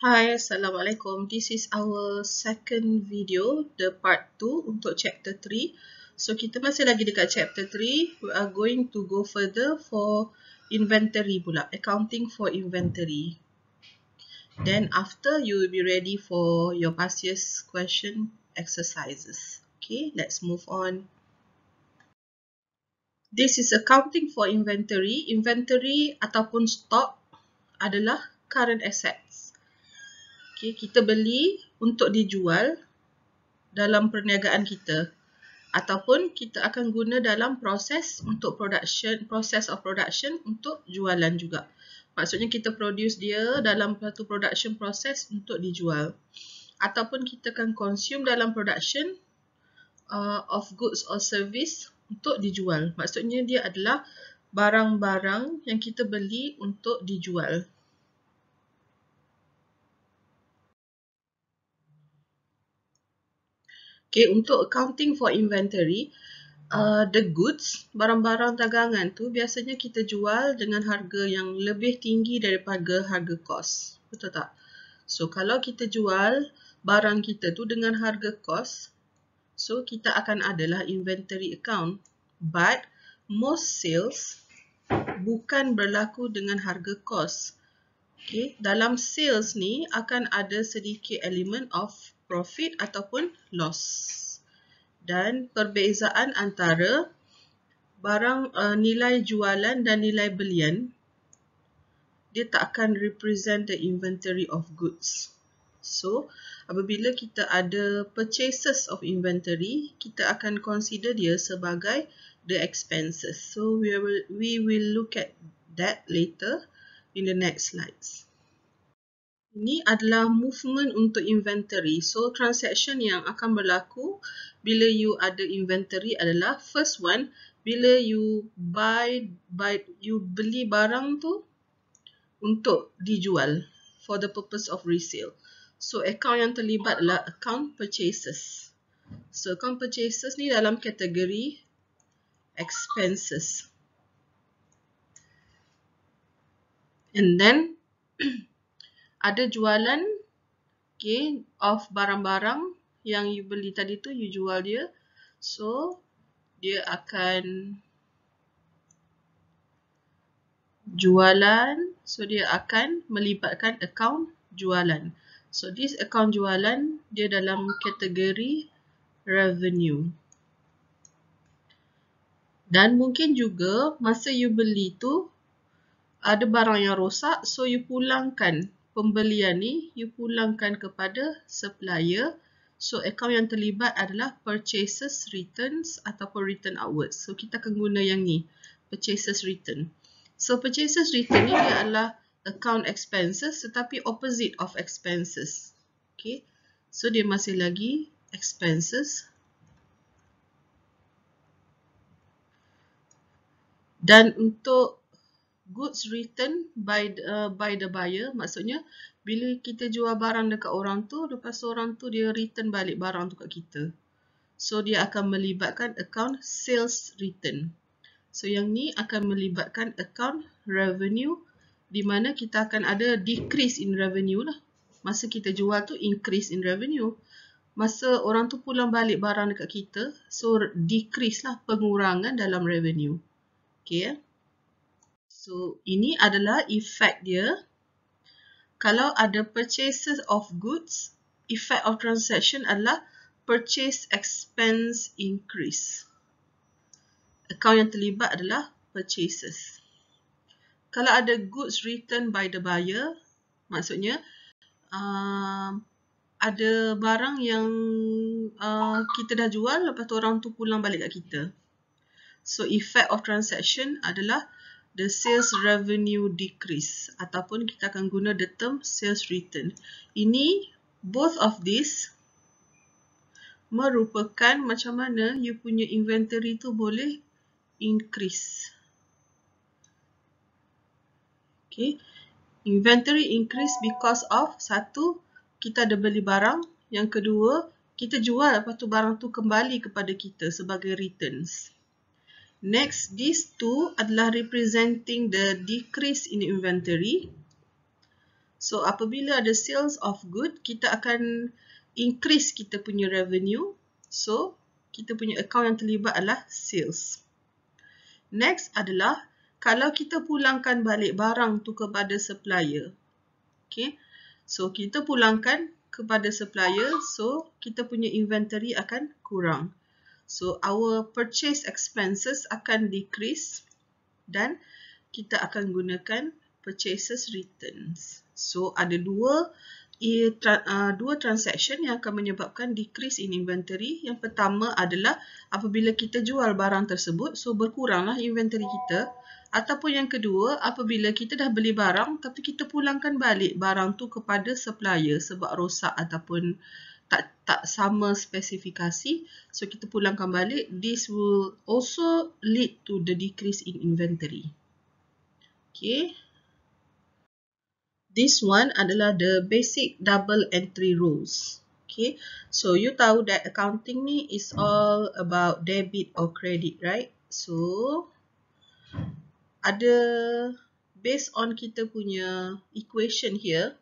Hi, Assalamualaikum. This is our second video, the part 2 untuk chapter 3. So, kita masih lagi dekat chapter 3. We are going to go further for inventory pula. Accounting for inventory. Then, after you will be ready for your past year's question exercises. Okay, let's move on. This is accounting for inventory. Inventory ataupun stock adalah current asset. Okay, kita beli untuk dijual dalam perniagaan kita ataupun kita akan guna dalam proses untuk production process of production untuk jualan juga. Maksudnya kita produce dia dalam satu production process untuk dijual ataupun kita akan consume dalam production uh, of goods or service untuk dijual. Maksudnya dia adalah barang-barang yang kita beli untuk dijual. Okay, untuk accounting for inventory, uh, the goods, barang-barang dagangan tu biasanya kita jual dengan harga yang lebih tinggi daripada harga kos. Betul tak? So, kalau kita jual barang kita tu dengan harga kos, so kita akan adalah inventory account. But, most sales bukan berlaku dengan harga kos. Okay, dalam sales ni akan ada sedikit element of profit ataupun loss. Dan perbezaan antara barang uh, nilai jualan dan nilai belian, dia tak akan represent the inventory of goods. So, apabila kita ada purchases of inventory, kita akan consider dia sebagai the expenses. So, we will, we will look at that later in the next slides ni adalah movement untuk inventory. So transaction yang akan berlaku bila you ada inventory adalah first one bila you buy buy you beli barang tu untuk dijual for the purpose of resale. So account yang terlibat adalah account purchases. So account purchases ni dalam kategori expenses. And then ada jualan okay, of barang-barang yang you beli tadi tu, you jual dia. So, dia akan jualan. So, dia akan melibatkan account jualan. So, this account jualan, dia dalam kategori revenue. Dan mungkin juga, masa you beli tu, ada barang yang rosak, so you pulangkan pembelian ni you pulangkan kepada supplier. So account yang terlibat adalah purchases returns ataupun return outwards. So kita akan guna yang ni, purchases return. So purchases return ni dia adalah account expenses tetapi opposite of expenses. Okay. So dia masih lagi expenses. Dan untuk goods written by the, uh, by the buyer maksudnya bila kita jual barang dekat orang tu lepas tu orang tu dia return balik barang tu kat kita so dia akan melibatkan account sales return. so yang ni akan melibatkan account revenue di mana kita akan ada decrease in revenue lah masa kita jual tu increase in revenue masa orang tu pulang balik barang dekat kita so decrease lah pengurangan dalam revenue okey ya eh? So, ini adalah efek dia. Kalau ada purchases of goods, effect of transaction adalah purchase expense increase. Account yang terlibat adalah purchases. Kalau ada goods returned by the buyer, maksudnya uh, ada barang yang uh, kita dah jual lepas tu orang tu pulang balik kat kita. So, effect of transaction adalah the sales revenue decrease ataupun kita akan guna the term sales return. Ini both of this merupakan macam mana you punya inventory tu boleh increase. Okay. Inventory increase because of satu, kita ada beli barang. Yang kedua, kita jual lepas tu barang tu kembali kepada kita sebagai returns. Next, these two adalah representing the decrease in inventory. So, apabila ada sales of good, kita akan increase kita punya revenue. So, kita punya account yang terlibat adalah sales. Next adalah, kalau kita pulangkan balik barang tu kepada supplier. Okay. So, kita pulangkan kepada supplier. So, kita punya inventory akan kurang. So our purchase expenses akan decrease dan kita akan gunakan purchases returns. So ada dua dua transaction yang akan menyebabkan decrease in inventory. Yang pertama adalah apabila kita jual barang tersebut, so berkuranglah inventory kita. Ataupun yang kedua, apabila kita dah beli barang tapi kita pulangkan balik barang tu kepada supplier sebab rosak ataupun uh, tak tak sama spesifikasi so kita pulangkan balik this will also lead to the decrease in inventory Okay. this one adalah the basic double entry rules Okay. so you tahu that accounting ni is all about debit or credit right so ada based on kita punya equation here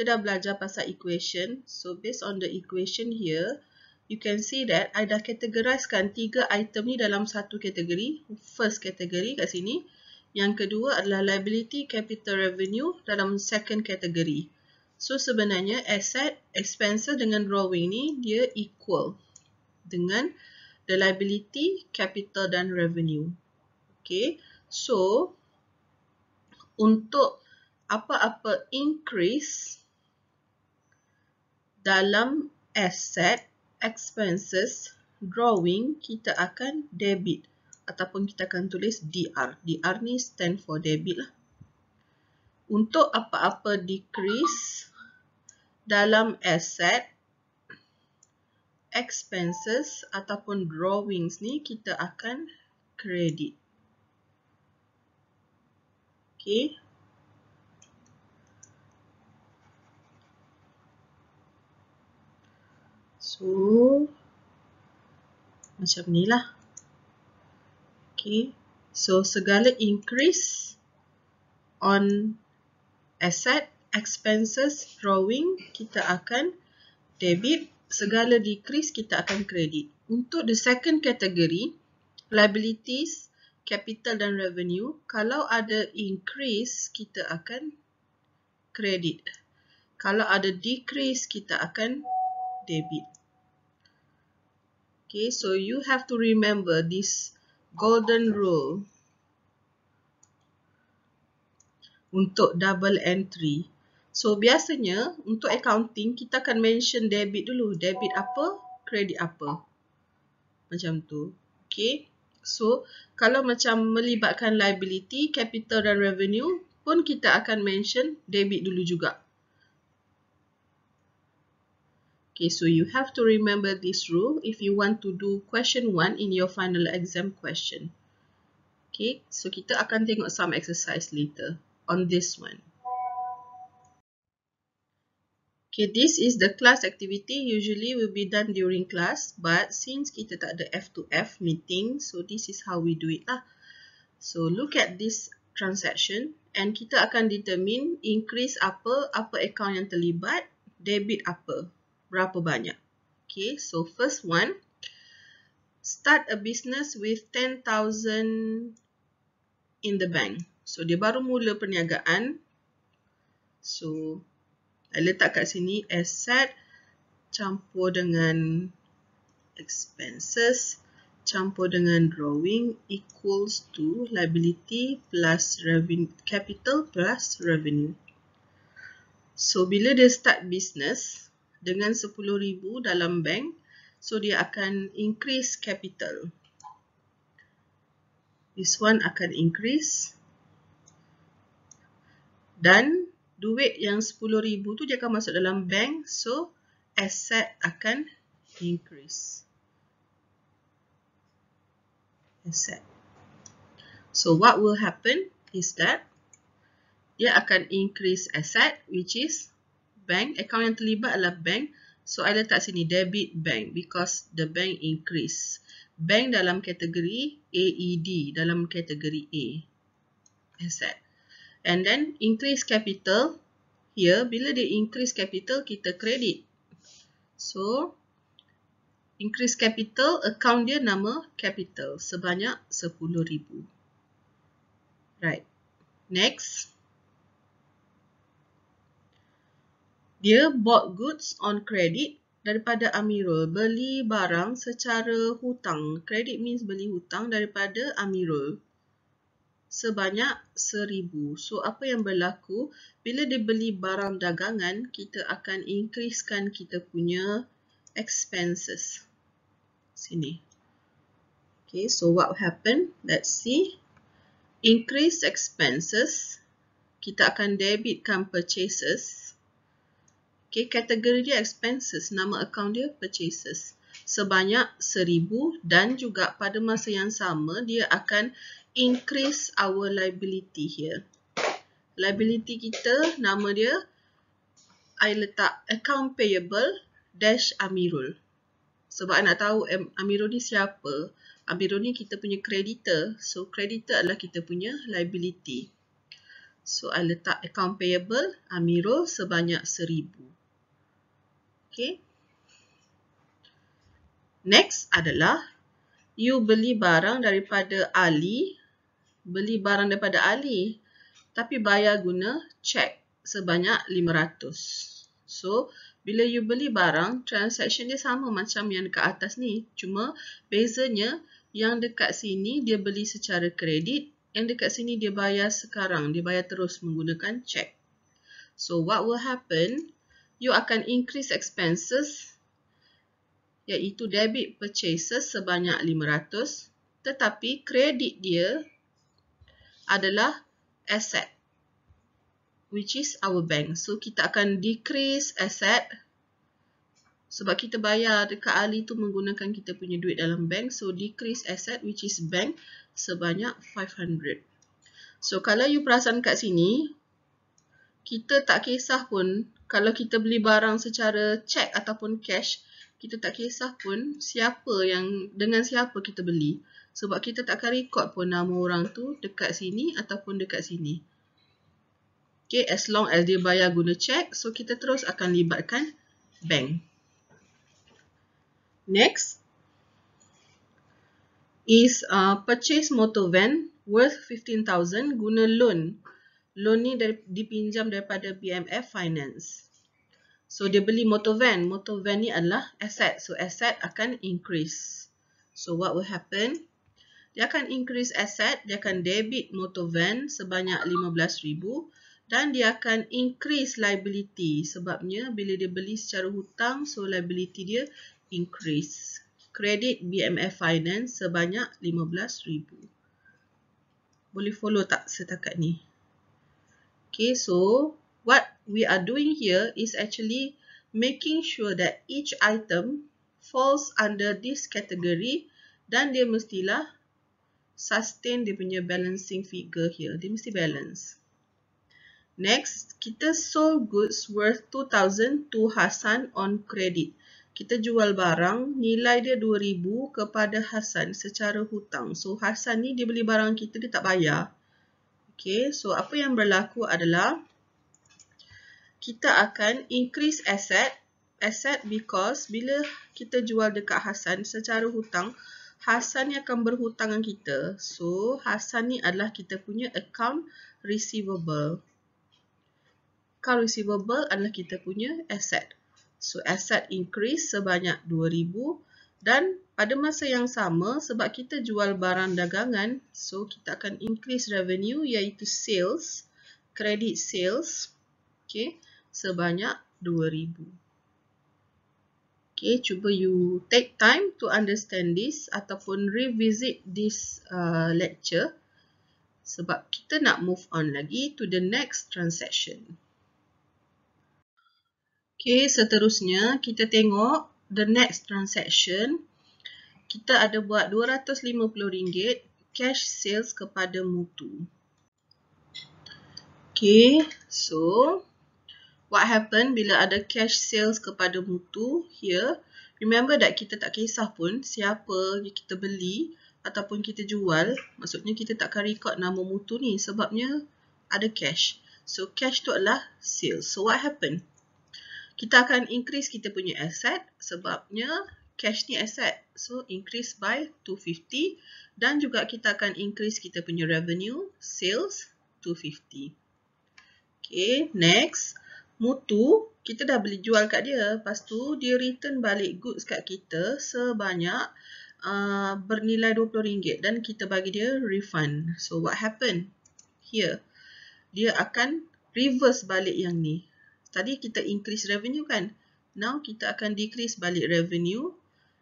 kita dah belajar pasal equation. So, based on the equation here, you can see that I dah kategorizkan tiga item ni dalam satu kategori. First kategori kat sini. Yang kedua adalah liability capital revenue dalam second kategori. So, sebenarnya asset expenses dengan drawing ni dia equal dengan the liability capital dan revenue. Okay. So, untuk apa-apa increase dalam asset expenses drawing kita akan debit ataupun kita akan tulis DR. DR ni stand for debit lah. Untuk apa-apa decrease dalam asset expenses ataupun drawings ni kita akan credit. Okay. So macam ni lah. Okay. So segala increase on asset expenses drawing kita akan debit. Segala decrease kita akan kredit. Untuk the second category, liabilities, capital dan revenue, kalau ada increase, kita akan kredit. Kalau ada decrease, kita akan debit okay so you have to remember this golden rule untuk double entry so biasanya untuk accounting kita akan mention debit dulu debit apa kredit apa macam tu okay so kalau macam melibatkan liability capital dan revenue pun kita akan mention debit dulu juga Okay, so you have to remember this rule if you want to do question one in your final exam question. Okay, so kita akan tengok some exercise later on this one. Okay, this is the class activity usually will be done during class but since kita tak ada F2F meeting, so this is how we do it lah. So, look at this transaction and kita akan determine increase apa, apa account yang terlibat, debit apa berapa banyak. Okay, so first one, start a business with 10,000 in the bank. So, dia baru mula perniagaan. So, I letak kat sini asset campur dengan expenses campur dengan drawing equals to liability plus revenue, capital plus revenue. So, bila dia start business, dengan 10,000 dalam bank so dia akan increase capital this one akan increase dan duit yang 10,000 tu dia akan masuk dalam bank so asset akan increase asset so what will happen is that dia akan increase asset which is bank, akaun yang terlibat adalah bank. So, I letak sini debit bank because the bank increase. Bank dalam kategori AED, dalam kategori A. Asset. And then, increase capital. Here, bila dia increase capital, kita credit. So, increase capital, account dia nama capital. Sebanyak RM10,000. Right. Next. Dia bought goods on credit daripada Amirul. Beli barang secara hutang. Credit means beli hutang daripada Amirul. Sebanyak seribu. So, apa yang berlaku? Bila dia beli barang dagangan, kita akan increasekan kita punya expenses. Sini. Okay, so what happen? Let's see. Increase expenses. Kita akan debitkan Purchases. Okay, kategori dia expenses, nama account dia purchases. Sebanyak seribu dan juga pada masa yang sama dia akan increase our liability here. Liability kita nama dia I letak account payable dash Amirul. Sebab I nak tahu Amirul ni siapa. Amirul ni kita punya creditor. So creditor adalah kita punya liability. So I letak account payable Amirul sebanyak seribu. Okay, Next adalah you beli barang daripada Ali, beli barang daripada Ali tapi bayar guna cek sebanyak 500. So, bila you beli barang, transaction dia sama macam yang dekat atas ni, cuma bezanya yang dekat sini dia beli secara kredit, yang dekat sini dia bayar sekarang, dia bayar terus menggunakan cek. So, what will happen? you akan increase expenses iaitu debit purchases sebanyak 500 tetapi kredit dia adalah asset which is our bank. So kita akan decrease asset sebab kita bayar dekat Ali tu menggunakan kita punya duit dalam bank. So decrease asset which is bank sebanyak 500. So kalau you perasan kat sini kita tak kisah pun kalau kita beli barang secara cek ataupun cash, kita tak kisah pun siapa yang dengan siapa kita beli sebab kita tak akan record pun nama orang tu dekat sini ataupun dekat sini. Okay, as long as dia bayar guna cek, so kita terus akan libatkan bank. Next is uh, purchase motor van worth 15,000 guna loan loan ni dari, dipinjam daripada BMF Finance. So dia beli motor van. Motor van ni adalah asset. So asset akan increase. So what will happen? Dia akan increase asset, dia akan debit motor van sebanyak 15000 dan dia akan increase liability sebabnya bila dia beli secara hutang so liability dia increase. Credit BMF Finance sebanyak 15000. Boleh follow tak setakat ni? Okay, so what we are doing here is actually making sure that each item falls under this category dan dia mestilah sustain dia punya balancing figure here. Dia mesti balance. Next, kita sold goods worth 2,000 to Hassan on credit. Kita jual barang, nilai dia 2,000 kepada Hassan secara hutang. So, Hassan ni dia beli barang kita, dia tak bayar. Okay, so apa yang berlaku adalah kita akan increase asset. Asset because bila kita jual dekat Hasan secara hutang, Hasan ni akan berhutang dengan kita. So, Hasan ni adalah kita punya account receivable. Account receivable adalah kita punya asset. So, asset increase sebanyak 2000 dan pada masa yang sama sebab kita jual barang dagangan so kita akan increase revenue iaitu sales credit sales okey sebanyak 2000 okey cuba you take time to understand this ataupun revisit this uh, lecture sebab kita nak move on lagi to the next transaction okey seterusnya kita tengok the next transaction kita ada buat RM250 cash sales kepada Mutu. Okay, so what happen bila ada cash sales kepada Mutu here, remember that kita tak kisah pun siapa kita beli ataupun kita jual, maksudnya kita takkan record nama Mutu ni sebabnya ada cash. So, cash tu adalah sales. So, what happen? Kita akan increase kita punya asset sebabnya cash ni asset. So, increase by 250 dan juga kita akan increase kita punya revenue sales 250. Okay, next. Mutu, kita dah beli jual kat dia. Lepas tu, dia return balik goods kat kita sebanyak uh, bernilai RM20 dan kita bagi dia refund. So, what happen? Here, dia akan reverse balik yang ni. Tadi kita increase revenue kan? Now, kita akan decrease balik revenue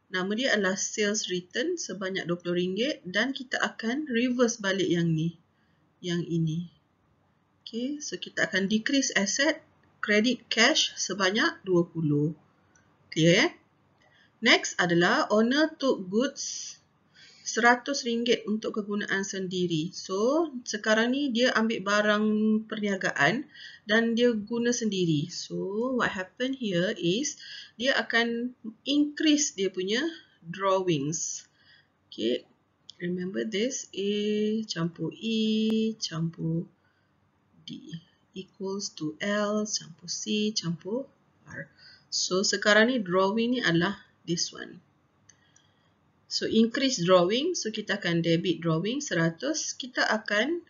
Nama dia adalah sales return sebanyak RM20 dan kita akan reverse balik yang ni. Yang ini. Okay, so kita akan decrease asset credit cash sebanyak 20. Clear eh? Next adalah owner took goods RM100 untuk kegunaan sendiri. So, sekarang ni dia ambil barang perniagaan dan dia guna sendiri. So, what happen here is dia akan increase dia punya drawings. Okay, remember this. A campur E campur D equals to L campur C campur R. So, sekarang ni drawing ni adalah this one. So increase drawing, so kita akan debit drawing 100, kita akan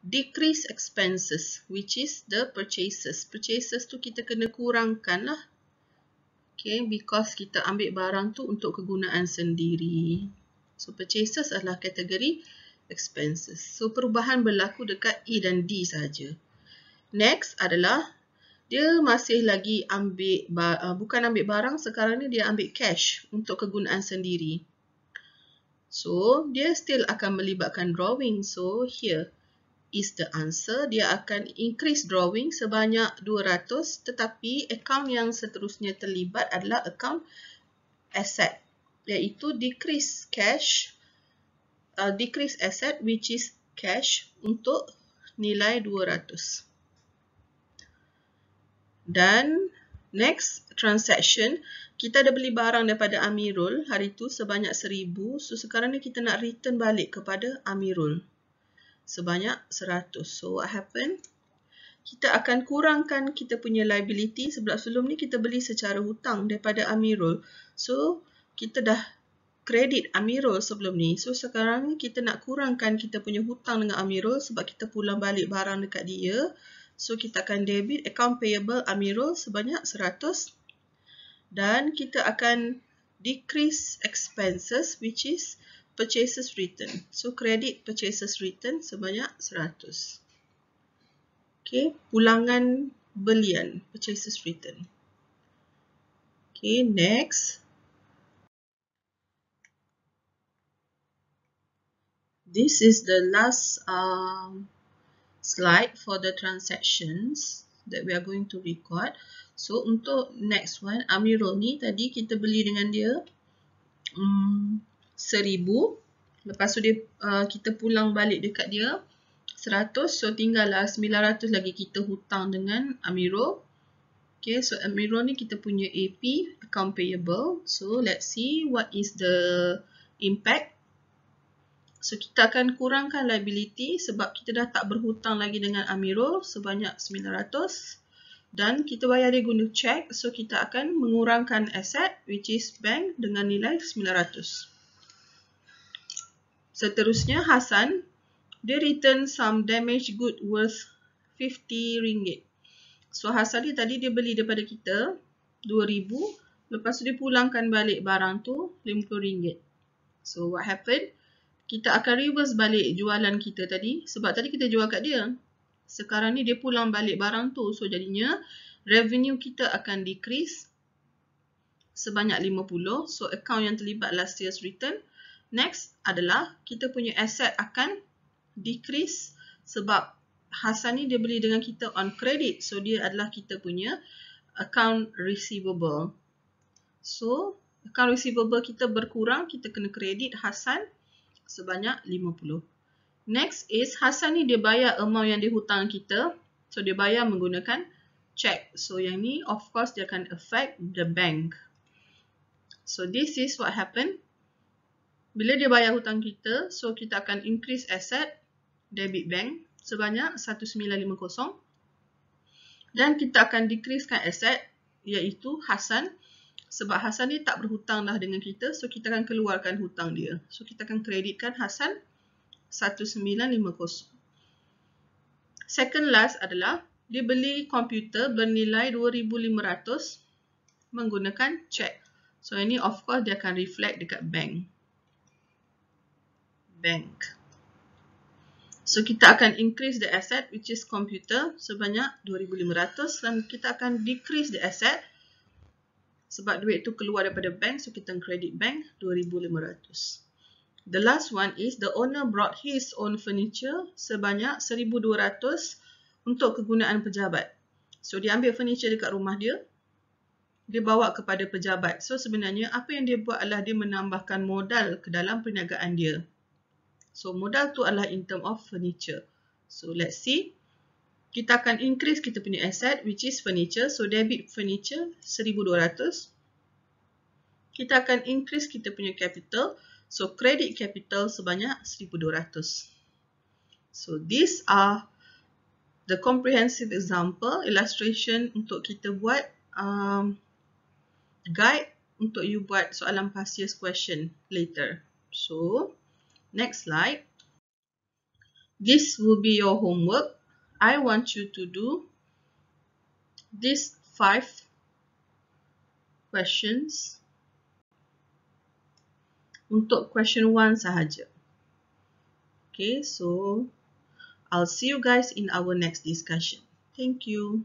decrease expenses which is the purchases. Purchases tu kita kena kurangkan lah. Okay, because kita ambil barang tu untuk kegunaan sendiri. So purchases adalah kategori expenses. So perubahan berlaku dekat E dan D saja. Next adalah dia masih lagi ambil, uh, bukan ambil barang, sekarang ni dia ambil cash untuk kegunaan sendiri. So, dia still akan melibatkan drawing. So, here is the answer. Dia akan increase drawing sebanyak 200 tetapi account yang seterusnya terlibat adalah account asset iaitu decrease cash, uh, decrease asset which is cash untuk nilai 200. Dan next transaction kita ada beli barang daripada Amirul hari tu sebanyak seribu so sekarang ni kita nak return balik kepada Amirul sebanyak seratus so what happen kita akan kurangkan kita punya liability sebab sebelum ni kita beli secara hutang daripada Amirul so kita dah kredit Amirul sebelum ni so sekarang ni kita nak kurangkan kita punya hutang dengan Amirul sebab kita pulang balik barang dekat dia So kita akan debit account payable Amirul sebanyak 100 dan kita akan decrease expenses which is purchases written. So credit purchases written sebanyak 100. Okay, pulangan belian purchases written. Okay, next. This is the last um, slide for the transactions that we are going to record. So untuk next one Amirul ni tadi kita beli dengan dia um, seribu. Lepas tu dia uh, kita pulang balik dekat dia seratus. So tinggallah sembilan ratus lagi kita hutang dengan Amirul. Okay, so Amirul ni kita punya AP account payable. So let's see what is the impact So kita akan kurangkan liability sebab kita dah tak berhutang lagi dengan Amiro sebanyak 900 dan kita bayar dia guna cek. So kita akan mengurangkan aset which is bank dengan nilai 900. Seterusnya Hasan dia return some damaged good worth 50 ringgit. So Hasan ni tadi dia beli daripada kita 2000 lepas tu dia pulangkan balik barang tu 50 ringgit. So what happened? kita akan reverse balik jualan kita tadi sebab tadi kita jual kat dia sekarang ni dia pulang balik barang tu so jadinya revenue kita akan decrease sebanyak 50 so account yang terlibat last year's return next adalah kita punya asset akan decrease sebab Hasan ni dia beli dengan kita on credit so dia adalah kita punya account receivable so account receivable kita berkurang kita kena credit Hasan sebanyak 50. Next is Hasan ni dia bayar amount yang dia hutang kita. So dia bayar menggunakan check. So yang ni of course dia akan affect the bank. So this is what happen. Bila dia bayar hutang kita, so kita akan increase asset debit bank sebanyak 1950. Dan kita akan decreasekan asset iaitu Hasan. 1950 sebab Hasan ni tak berhutang lah dengan kita so kita akan keluarkan hutang dia so kita akan kreditkan Hasan 1950 second last adalah dia beli komputer bernilai 2500 menggunakan cek so ini of course dia akan reflect dekat bank bank So kita akan increase the asset which is computer sebanyak 2500 dan kita akan decrease the asset 2500 sebab duit tu keluar daripada bank so kita credit bank 2500 the last one is the owner brought his own furniture sebanyak 1200 untuk kegunaan pejabat so dia ambil furniture dekat rumah dia dia bawa kepada pejabat so sebenarnya apa yang dia buat adalah dia menambahkan modal ke dalam perniagaan dia so modal tu adalah in term of furniture so let's see kita akan increase kita punya asset which is furniture. So debit furniture 1200. Kita akan increase kita punya capital. So credit capital sebanyak 1200. So these are the comprehensive example illustration untuk kita buat um, guide untuk you buat soalan past years question later. So next slide. This will be your homework. I want you to do these five questions untuk question 1 sahaja. Okay, so I'll see you guys in our next discussion. Thank you.